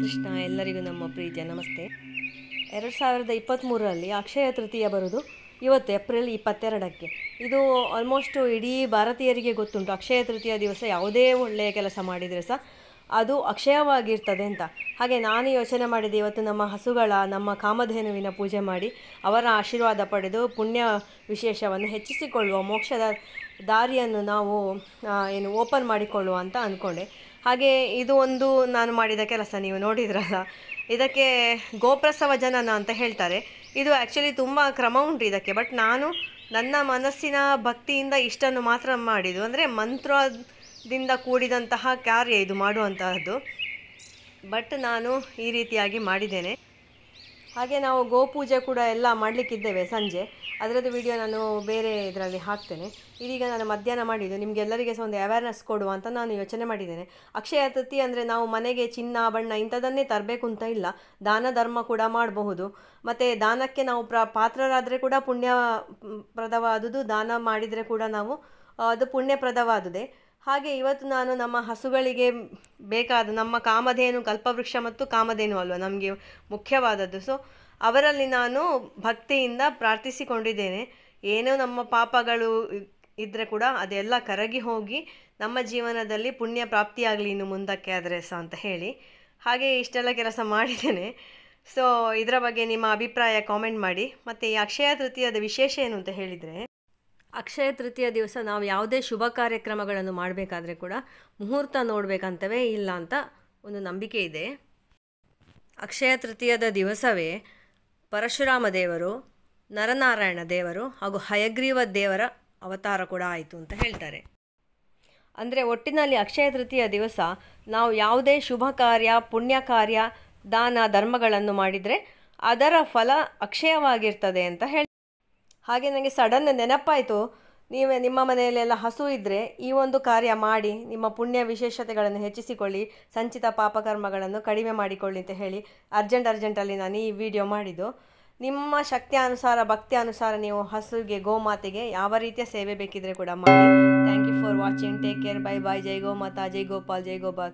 ಕೃಷ್ಣ ಎಲ್ಲರಿಗೂ ನಮ್ಮ ಪ್ರೀತಿಯ ನಮಸ್ತೆ ಎರಡು ಸಾವಿರದ ಇಪ್ಪತ್ತ್ಮೂರರಲ್ಲಿ ಅಕ್ಷಯ ತೃತೀಯ ಬರೋದು ಇವತ್ತು ಏಪ್ರಿಲ್ ಇಪ್ಪತ್ತೆರಡಕ್ಕೆ ಇದು ಆಲ್ಮೋಸ್ಟು ಇಡೀ ಭಾರತೀಯರಿಗೆ ಗೊತ್ತುಂಟು ಅಕ್ಷಯ ತೃತೀಯ ದಿವಸ ಯಾವುದೇ ಒಳ್ಳೆಯ ಕೆಲಸ ಮಾಡಿದರೆ ಸಹ ಅದು ಅಕ್ಷಯವಾಗಿರ್ತದೆ ಅಂತ ಹಾಗೆ ನಾನು ಯೋಚನೆ ಮಾಡಿದೆ ಇವತ್ತು ನಮ್ಮ ಹಸುಗಳ ನಮ್ಮ ಕಾಮಧೇನುವಿನ ಪೂಜೆ ಮಾಡಿ ಅವರ ಆಶೀರ್ವಾದ ಪಡೆದು ಪುಣ್ಯ ವಿಶೇಷವನ್ನು ಹೆಚ್ಚಿಸಿಕೊಳ್ಳುವ ಮೋಕ್ಷದ ದಾರಿಯನ್ನು ನಾವು ಏನು ಓಪನ್ ಮಾಡಿಕೊಳ್ಳುವ ಅಂತ ಅಂದ್ಕೊಂಡೆ ಹಾಗೆ ಇದು ಒಂದು ನಾನು ಮಾಡಿದ ಕೆಲಸ ನೀವು ನೋಡಿದ್ರಲ್ಲ ಇದಕ್ಕೆ ಗೋಪ್ರಸವ ಜನನ ಅಂತ ಹೇಳ್ತಾರೆ ಇದು ಆ್ಯಕ್ಚುಲಿ ತುಂಬ ಕ್ರಮ ಉಂಟು ಇದಕ್ಕೆ ಬಟ್ ನಾನು ನನ್ನ ಮನಸ್ಸಿನ ಭಕ್ತಿಯಿಂದ ಇಷ್ಟನ್ನು ಮಾತ್ರ ಮಾಡಿದ್ದು ಅಂದರೆ ಮಂತ್ರ ದಿಂದ ಕೂಡಿದಂತಹ ಕಾರ್ಯ ಇದು ಮಾಡುವಂತಹದ್ದು ಬಟ್ ನಾನು ಈ ರೀತಿಯಾಗಿ ಮಾಡಿದ್ದೇನೆ ಹಾಗೆ ನಾವು ಗೋಪೂಜೆ ಕೂಡ ಎಲ್ಲ ಮಾಡಲಿಕ್ಕಿದ್ದೇವೆ ಸಂಜೆ ಅದರದ್ದು ವಿಡಿಯೋ ನಾನು ಬೇರೆ ಇದರಲ್ಲಿ ಹಾಕ್ತೇನೆ ಇದೀಗ ನಾನು ಮಧ್ಯಾಹ್ನ ಮಾಡಿದ್ದು ನಿಮಗೆಲ್ಲರಿಗೆ ಸಹ ಒಂದು ಅವೇರ್ನೆಸ್ ಕೊಡುವ ಅಂತ ನಾನು ಯೋಚನೆ ಮಾಡಿದ್ದೇನೆ ಅಕ್ಷಯ ತೃತಿ ಅಂದರೆ ನಾವು ಮನೆಗೆ ಚಿನ್ನ ಬಣ್ಣ ಇಂಥದ್ದನ್ನೇ ತರಬೇಕು ಅಂತ ಇಲ್ಲ ದಾನ ಧರ್ಮ ಕೂಡ ಮಾಡಬಹುದು ಮತ್ತು ದಾನಕ್ಕೆ ನಾವು ಪ್ರ ಪಾತ್ರರಾದರೆ ಕೂಡ ಪುಣ್ಯ ಪ್ರದವಾದುದು ದಾನ ಮಾಡಿದರೆ ಕೂಡ ನಾವು ಅದು ಪುಣ್ಯಪ್ರದವಾದುದೇ ಹಾಗೆ ಇವತ್ತು ನಾನು ನಮ್ಮ ಹಸುಗಳಿಗೆ ಬೇಕಾದ ನಮ್ಮ ಕಾಮಧೇನು ಕಲ್ಪವೃಕ್ಷ ಮತ್ತು ಕಾಮಧೇನು ಅಲ್ವಾ ನಮಗೆ ಮುಖ್ಯವಾದದ್ದು ಸೊ ಅವರಲ್ಲಿ ನಾನು ಭಕ್ತಿಯಿಂದ ಪ್ರಾರ್ಥಿಸಿಕೊಂಡಿದ್ದೇನೆ ಏನೋ ನಮ್ಮ ಪಾಪಗಳು ಇದ್ದರೆ ಕೂಡ ಅದೆಲ್ಲ ಕರಗಿ ಹೋಗಿ ನಮ್ಮ ಜೀವನದಲ್ಲಿ ಪುಣ್ಯ ಪ್ರಾಪ್ತಿಯಾಗಲಿ ಇನ್ನು ಮುಂದಕ್ಕೆ ಆದರೆ ಸಹ ಅಂತ ಹೇಳಿ ಹಾಗೆ ಇಷ್ಟೆಲ್ಲ ಕೆಲಸ ಮಾಡಿದ್ದೇನೆ ಸೊ ಇದರ ಬಗ್ಗೆ ನಿಮ್ಮ ಅಭಿಪ್ರಾಯ ಕಾಮೆಂಟ್ ಮಾಡಿ ಮತ್ತು ಈ ಅಕ್ಷಯ ತೃತೀಯದ ವಿಶೇಷ ಏನು ಅಂತ ಹೇಳಿದರೆ ಅಕ್ಷಯ ತೃತೀಯ ದಿವಸ ನಾವು ಯಾವುದೇ ಶುಭ ಕಾರ್ಯಕ್ರಮಗಳನ್ನು ಮಾಡಬೇಕಾದ್ರೆ ಕೂಡ ಮುಹೂರ್ತ ನೋಡಬೇಕಂತವೇ ಇಲ್ಲ ಅಂತ ಒಂದು ನಂಬಿಕೆ ಇದೆ ಅಕ್ಷಯ ತೃತೀಯದ ದಿವಸವೇ ಪರಶುರಾಮ ದೇವರು ನರನಾರಾಯಣ ದೇವರು ಹಾಗೂ ಹಯಗ್ರೀವ ದೇವರ ಅವತಾರ ಕೂಡ ಆಯಿತು ಅಂತ ಹೇಳ್ತಾರೆ ಅಂದರೆ ಒಟ್ಟಿನಲ್ಲಿ ಅಕ್ಷಯ ತೃತೀಯ ದಿವಸ ನಾವು ಯಾವುದೇ ಶುಭ ಕಾರ್ಯ ಪುಣ್ಯ ಕಾರ್ಯ ದಾನ ಧರ್ಮಗಳನ್ನು ಮಾಡಿದರೆ ಅದರ ಫಲ ಅಕ್ಷಯವಾಗಿರ್ತದೆ ಅಂತ ಹೇಳಿ ಹಾಗೆ ನನಗೆ ಸಡನ್ ನೆನಪಾಯಿತು ನೀವೇ ನಿಮ್ಮ ಮನೆಯಲ್ಲೆಲ್ಲ ಹಸು ಇದ್ದರೆ ಈ ಒಂದು ಕಾರ್ಯ ಮಾಡಿ ನಿಮ್ಮ ಪುಣ್ಯ ವಿಶೇಷತೆಗಳನ್ನು ಹೆಚ್ಚಿಸಿಕೊಳ್ಳಿ ಸಂಚಿತ ಪಾಪಕರ್ಮಗಳನ್ನು ಕಡಿಮೆ ಮಾಡಿಕೊಳ್ಳಿ ಅಂತ ಹೇಳಿ ಅರ್ಜೆಂಟ್ ಅರ್ಜೆಂಟಲ್ಲಿ ನಾನು ಈ ವಿಡಿಯೋ ಮಾಡಿದ್ದು ನಿಮ್ಮ ಶಕ್ತಿ ಅನುಸಾರ ಭಕ್ತಿ ಅನುಸಾರ ನೀವು ಹಸುಗೆ ಗೋಮಾತೆಗೆ ಯಾವ ರೀತಿಯ ಸೇವೆ ಬೇಕಿದ್ರೆ ಕೂಡ ಮಾಡಿ thank you for watching take care bye bye ಜೈ ಮಾತಾ ಜೈ ಗೋಪಾಲ್ ಜೈ ಗೋಪಾಲ್